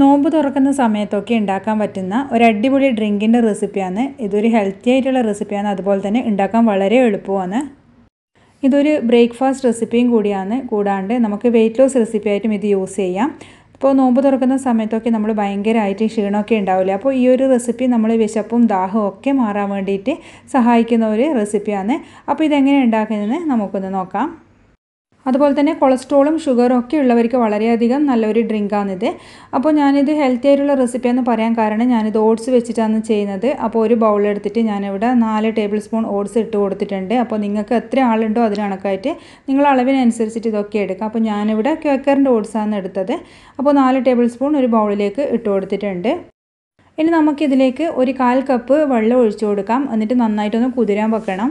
നോമ്പ് തുറക്കുന്ന സമയത്തൊക്കെ ഉണ്ടാക്കാൻ പറ്റുന്ന ഒരു അടിപൊളി ഡ്രിങ്കിൻ്റെ റെസിപ്പിയാണ് ഇതൊരു ഹെൽത്തി ആയിട്ടുള്ള റെസിപ്പിയാണ് അതുപോലെ തന്നെ ഉണ്ടാക്കാൻ വളരെ എളുപ്പമാണ് ഇതൊരു ബ്രേക്ക്ഫാസ്റ്റ് റെസിപ്പിയും കൂടിയാണ് കൂടാണ്ട് നമുക്ക് വെയിറ്റ് ലോസ് റെസിപ്പി ആയിട്ടും ഇത് യൂസ് ചെയ്യാം ഇപ്പോൾ നോമ്പ് തുറക്കുന്ന സമയത്തൊക്കെ നമ്മൾ ഭയങ്കരമായിട്ട് ക്ഷീണമൊക്കെ ഉണ്ടാവില്ല അപ്പോൾ ഈ ഒരു റെസിപ്പി നമ്മൾ വിശപ്പും ദാഹവും ഒക്കെ മാറാൻ വേണ്ടിയിട്ട് സഹായിക്കുന്ന ഒരു റെസിപ്പിയാണ് അപ്പോൾ ഇതെങ്ങനെ ഉണ്ടാക്കുന്നതെന്ന് നമുക്കൊന്ന് നോക്കാം അതുപോലെ തന്നെ കൊളസ്ട്രോളും ഷുഗറും ഒക്കെ ഉള്ളവർക്ക് വളരെയധികം നല്ലൊരു ഡ്രിങ്കാണിത് അപ്പോൾ ഞാനിത് ഹെൽത്തി ആയിട്ടുള്ള റെസിപ്പി എന്ന് പറയാൻ കാരണം ഞാനിത് ഓട്സ് വെച്ചിട്ടാണ് ചെയ്യുന്നത് അപ്പോൾ ഒരു ബൗൾ എടുത്തിട്ട് ഞാനിവിടെ നാല് ടേബിൾ സ്പൂൺ ഓട്സ് ഇട്ട് കൊടുത്തിട്ടുണ്ട് അപ്പോൾ നിങ്ങൾക്ക് എത്ര ആളുണ്ടോ അതിന് കണക്കായിട്ട് നിങ്ങൾ അളവിനനുസരിച്ചിട്ട് ഇതൊക്കെ എടുക്കുക അപ്പോൾ ഞാനിവിടെ കേക്കറിൻ്റെ ഓട്സാണ് എടുത്തത് അപ്പോൾ നാല് ടേബിൾ സ്പൂൺ ഒരു ബൗളിലേക്ക് ഇട്ട് കൊടുത്തിട്ടുണ്ട് ഇനി നമുക്കിതിലേക്ക് ഒരു കാൽ കപ്പ് വെള്ളം ഒഴിച്ചു കൊടുക്കാം എന്നിട്ട് നന്നായിട്ടൊന്ന് കുതിരാൻ വെക്കണം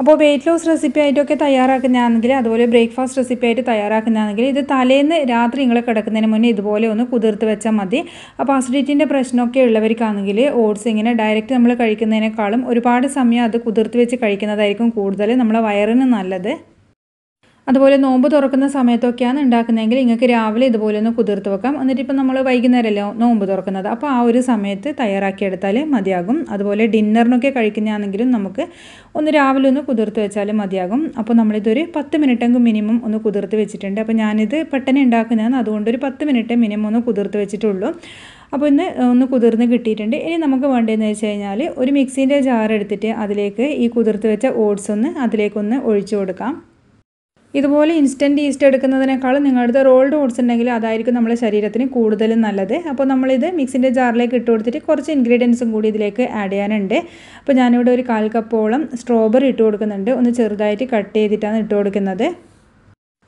അപ്പോൾ വെയ്റ്റ് ലോസ് റെസിപ്പി ആയിട്ടൊക്കെ തയ്യാറാക്കുന്നതാണെങ്കിൽ അതുപോലെ ബ്രേക്ക്ഫാസ്റ്റ് റെസിപ്പി ആയിട്ട് തയ്യാറാക്കുന്നതാണെങ്കിൽ ഇത് തലേന്ന് രാത്രി നിങ്ങൾ കിടക്കുന്നതിന് മുന്നേ ഇതുപോലെ ഒന്ന് കുതിർത്ത് വെച്ചാൽ മതി അപ്പോൾ അസിഡിറ്റിൻ്റെ പ്രശ്നമൊക്കെ ഉള്ളവർക്കാണെങ്കിൽ ഓട്സ് ഇങ്ങനെ ഡയറക്റ്റ് നമ്മൾ കഴിക്കുന്നതിനേക്കാളും ഒരുപാട് സമയം അത് കുതിർത്ത് വെച്ച് കഴിക്കുന്നതായിരിക്കും കൂടുതൽ നമ്മളെ വയറിന് നല്ലത് അതുപോലെ നോമ്പ് തുറക്കുന്ന സമയത്തൊക്കെയാണ് ഉണ്ടാക്കുന്നതെങ്കിൽ നിങ്ങൾക്ക് രാവിലെ ഇതുപോലെ ഒന്ന് കുതിർത്ത് വെക്കാം എന്നിട്ട് ഇപ്പം നമ്മൾ വൈകുന്നേരമല്ലോ നോമ്പ് തുറക്കുന്നത് അപ്പോൾ ആ ഒരു സമയത്ത് തയ്യാറാക്കിയെടുത്താൽ മതിയാകും അതുപോലെ ഡിന്നറിനൊക്കെ കഴിക്കുന്നതാണെങ്കിലും നമുക്ക് ഒന്ന് രാവിലെ ഒന്ന് കുതിർത്ത് വെച്ചാൽ മതിയാകും അപ്പോൾ നമ്മളിതൊരു പത്ത് മിനിറ്റെങ്കിലും മിനിമം ഒന്ന് കുതിർത്ത് വെച്ചിട്ടുണ്ട് അപ്പോൾ ഞാനിത് പെട്ടെന്ന് ഉണ്ടാക്കുന്നതാണ് അതുകൊണ്ട് ഒരു പത്ത് മിനിറ്റ് മിനിമം ഒന്ന് കുതിർത്ത് വെച്ചിട്ടുള്ളൂ അപ്പോൾ ഇന്ന് ഒന്ന് കുതിർന്ന് കിട്ടിയിട്ടുണ്ട് ഇനി നമുക്ക് വേണ്ടതെന്ന് വെച്ച് കഴിഞ്ഞാൽ ഒരു മിക്സീൻ്റെ ജാർ എടുത്തിട്ട് അതിലേക്ക് ഈ കുതിർത്ത് വെച്ച ഓട്സ് ഒന്ന് അതിലേക്കൊന്ന് ഒഴിച്ചു കൊടുക്കാം ഇതുപോലെ ഇൻസ്റ്റൻറ്റ് ഈസ്റ്റ് എടുക്കുന്നതിനേക്കാളും നിങ്ങളുടെ റോൾഡ് ഓട്സ് ഉണ്ടെങ്കിൽ അതായിരിക്കും നമ്മുടെ ശരീരത്തിന് കൂടുതലും നല്ലത് അപ്പോൾ നമ്മളിത് മിക്സിൻ്റെ ജാറിലേക്ക് ഇട്ട് കൊടുത്തിട്ട് കുറച്ച് ഇൻഗ്രീഡിയൻസും കൂടി ഇതിലേക്ക് ആഡ് ചെയ്യാനുണ്ട് അപ്പോൾ ഞാനിവിടെ ഒരു കാൽ കപ്പോളം സ്ട്രോബെറി ഇട്ട് കൊടുക്കുന്നുണ്ട് ഒന്ന് ചെറുതായിട്ട് കട്ട് ചെയ്തിട്ടാണ് ഇട്ട് കൊടുക്കുന്നത്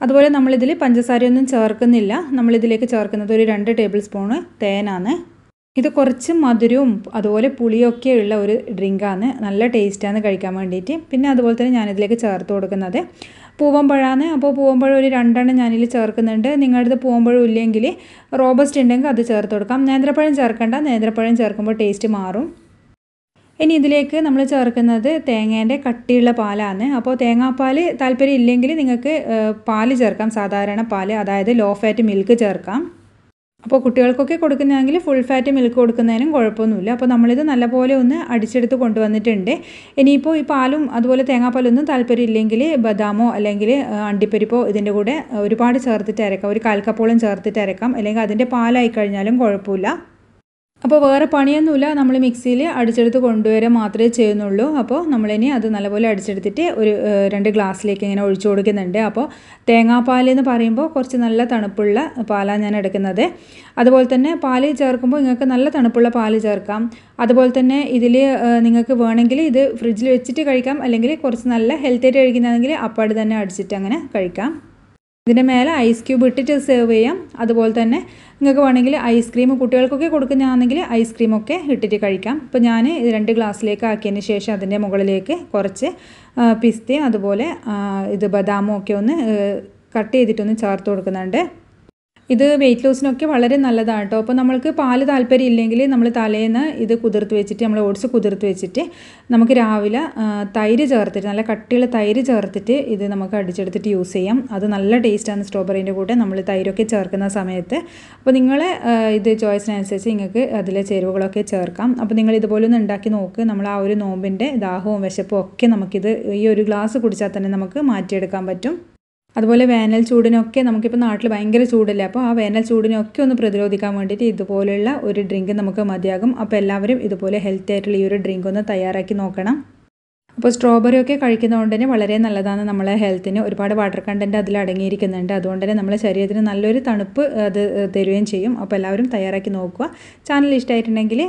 അതുപോലെ നമ്മളിതിൽ പഞ്ചസാരയൊന്നും ചേർക്കുന്നില്ല നമ്മളിതിലേക്ക് ചേർക്കുന്നത് ഒരു രണ്ട് ടേബിൾ സ്പൂണ് തേനാണ് ഇത് കുറച്ച് മധുരവും അതുപോലെ പുളിയൊക്കെ ഉള്ള ഒരു ഡ്രിങ്കാണ് നല്ല ടേസ്റ്റാണ് കഴിക്കാൻ വേണ്ടിയിട്ട് പിന്നെ അതുപോലെ തന്നെ ഞാനിതിലേക്ക് ചേർത്ത് കൊടുക്കുന്നത് പൂവമ്പഴമാണ് അപ്പോൾ പൂവമ്പഴം ഒരു രണ്ടെണ്ണം ഞാനിൽ ചേർക്കുന്നുണ്ട് നിങ്ങളുടെ അടുത്ത് പൂവമ്പഴം ഇല്ലെങ്കിൽ റോബസ്റ്റ് ഉണ്ടെങ്കിൽ അത് ചേർത്ത് കൊടുക്കാം നേന്ത്രപ്പഴം ചേർക്കേണ്ട നേന്ത്രപ്പഴം ചേർക്കുമ്പോൾ ടേസ്റ്റ് മാറും ഇനി ഇതിലേക്ക് നമ്മൾ ചേർക്കുന്നത് തേങ്ങേൻ്റെ കട്ടിയുള്ള പാലാണ് അപ്പോൾ തേങ്ങാപ്പാൽ താല്പര്യം ഇല്ലെങ്കിൽ നിങ്ങൾക്ക് പാല് ചേർക്കാം സാധാരണ പാല് അതായത് ലോ ഫാറ്റ് മിൽക്ക് ചേർക്കാം അപ്പോൾ കുട്ടികൾക്കൊക്കെ കൊടുക്കുന്നതെങ്കിൽ ഫുൾ ഫാറ്റ് മിൽക്ക് കൊടുക്കുന്നതിനും കുഴപ്പമൊന്നുമില്ല അപ്പോൾ നമ്മളിത് നല്ലപോലെ ഒന്ന് അടിച്ചെടുത്ത് കൊണ്ടുവന്നിട്ടുണ്ട് ഇനിയിപ്പോൾ ഈ പാലും അതുപോലെ തേങ്ങാപ്പാലൊന്നും താല്പര്യമില്ലെങ്കിൽ ബദാമോ അല്ലെങ്കിൽ അണ്ടിപ്പരിപ്പോ ഇതിൻ്റെ കൂടെ ഒരുപാട് ചേർത്തിട്ട് അരക്കാം ഒരു കാൽക്കപ്പോളം ചേർത്തിട്ട് അരക്കാം അല്ലെങ്കിൽ അതിൻ്റെ പാലായി കഴിഞ്ഞാലും കുഴപ്പമില്ല അപ്പോൾ വേറെ പണിയൊന്നുമില്ല നമ്മൾ മിക്സിയിൽ അടിച്ചെടുത്ത് കൊണ്ടുവരാൻ മാത്രമേ ചെയ്യുന്നുള്ളൂ അപ്പോൾ നമ്മളിനി അത് നല്ലപോലെ അടിച്ചെടുത്തിട്ട് ഒരു രണ്ട് ഗ്ലാസ്സിലേക്ക് ഇങ്ങനെ ഒഴിച്ചു കൊടുക്കുന്നുണ്ട് അപ്പോൾ തേങ്ങാപ്പാൽ എന്ന് പറയുമ്പോൾ കുറച്ച് നല്ല തണുപ്പുള്ള പാലാണ് ഞാൻ എടുക്കുന്നത് അതുപോലെ തന്നെ പാല് ചേർക്കുമ്പോൾ നിങ്ങൾക്ക് നല്ല തണുപ്പുള്ള പാല് ചേർക്കാം അതുപോലെ തന്നെ ഇതിൽ നിങ്ങൾക്ക് വേണമെങ്കിൽ ഇത് ഫ്രിഡ്ജിൽ വെച്ചിട്ട് കഴിക്കാം അല്ലെങ്കിൽ കുറച്ച് നല്ല ഹെൽത്തായിട്ട് കഴിക്കുന്നതെങ്കിൽ അപ്പാട് തന്നെ അടിച്ചിട്ട് അങ്ങനെ കഴിക്കാം ഇതിൻ്റെ മേലെ ഐസ് ക്യൂബ് ഇട്ടിട്ട് സെർവ് ചെയ്യാം അതുപോലെ തന്നെ നിങ്ങൾക്ക് വേണമെങ്കിൽ ഐസ്ക്രീം കുട്ടികൾക്കൊക്കെ കൊടുക്കുന്നതാണെങ്കിൽ ഐസ്ക്രീമൊക്കെ ഇട്ടിട്ട് കഴിക്കാം അപ്പോൾ ഞാൻ രണ്ട് ഗ്ലാസ്സിലേക്ക് ആക്കിയതിന് ശേഷം അതിൻ്റെ മുകളിലേക്ക് കുറച്ച് പിസ്തയും അതുപോലെ ഇത് ബദാമും ഒക്കെ ഒന്ന് കട്ട് ചെയ്തിട്ടൊന്ന് ചേർത്ത് കൊടുക്കുന്നുണ്ട് ഇത് വെയിറ്റ് ലോസിനൊക്കെ വളരെ നല്ലതാണ് കേട്ടോ അപ്പോൾ നമ്മൾക്ക് പാല് താല്പര്യം ഇല്ലെങ്കിൽ നമ്മൾ തലേന്ന് ഇത് കുതിർത്ത് വെച്ചിട്ട് നമ്മൾ ഓട്സ് കുതിർത്ത് വെച്ചിട്ട് നമുക്ക് രാവിലെ തൈര് ചേർത്തിട്ട് നല്ല കട്ടിയുള്ള തൈര് ചേർത്തിട്ട് ഇത് നമുക്ക് അടിച്ചെടുത്തിട്ട് യൂസ് ചെയ്യാം അത് നല്ല ടേസ്റ്റാണ് സ്ട്രോബെറിൻ്റെ കൂടെ നമ്മൾ തൈരൊക്കെ ചേർക്കുന്ന സമയത്ത് അപ്പോൾ നിങ്ങൾ ഇത് ചോയ്സിനനുസരിച്ച് നിങ്ങൾക്ക് അതിലെ ചേരുവകളൊക്കെ ചേർക്കാം അപ്പോൾ നിങ്ങൾ ഇതുപോലെ ഒന്ന് ഉണ്ടാക്കി നോക്ക് നമ്മൾ ആ ഒരു നോമ്പിൻ്റെ ദാഹവും വിശപ്പും ഒക്കെ നമുക്കിത് ഈ ഒരു ഗ്ലാസ് കുടിച്ചാൽ തന്നെ നമുക്ക് മാറ്റിയെടുക്കാൻ പറ്റും അതുപോലെ വേനൽ ചൂടിനൊക്കെ നമുക്കിപ്പോൾ നാട്ടിൽ ഭയങ്കര ചൂടല്ലേ അപ്പോൾ ആ വേനൽ ചൂടിനൊക്കെ ഒന്ന് പ്രതിരോധിക്കാൻ വേണ്ടിയിട്ട് ഇതുപോലെയുള്ള ഒരു ഡ്രിങ്ക് നമുക്ക് മതിയാകും അപ്പോൾ എല്ലാവരും ഇതുപോലെ ഹെൽത്തി ആയിട്ടുള്ള ഈ ഒരു ഡ്രിങ്ക് ഒന്ന് തയ്യാറാക്കി നോക്കണം അപ്പോൾ സ്ട്രോബെറി ഒക്കെ കഴിക്കുന്നതുകൊണ്ട് തന്നെ വളരെ നല്ലതാണ് നമ്മളെ ഹെൽത്തിന് ഒരുപാട് വാട്ടർ കണ്ടൻറ്റ് അതിൽ അടങ്ങിയിരിക്കുന്നുണ്ട് അതുകൊണ്ട് തന്നെ നമ്മളെ ശരീരത്തിന് നല്ലൊരു തണുപ്പ് അത് തരുകയും ചെയ്യും അപ്പോൾ എല്ലാവരും തയ്യാറാക്കി നോക്കുക ചാനൽ ഇഷ്ടമായിട്ടുണ്ടെങ്കിൽ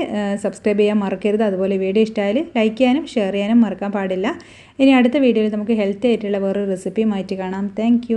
സബ്സ്ക്രൈബ് ചെയ്യാൻ മറക്കരുത് അതുപോലെ വീഡിയോ ഇഷ്ടമായാൽ ലൈക്ക് ചെയ്യാനും ഷെയർ ചെയ്യാനും മറക്കാൻ പാടില്ല ഇനി അടുത്ത വീഡിയോയിൽ നമുക്ക് ഹെൽത്തി ആയിട്ടുള്ള വേറൊരു മാറ്റി കാണാം താങ്ക്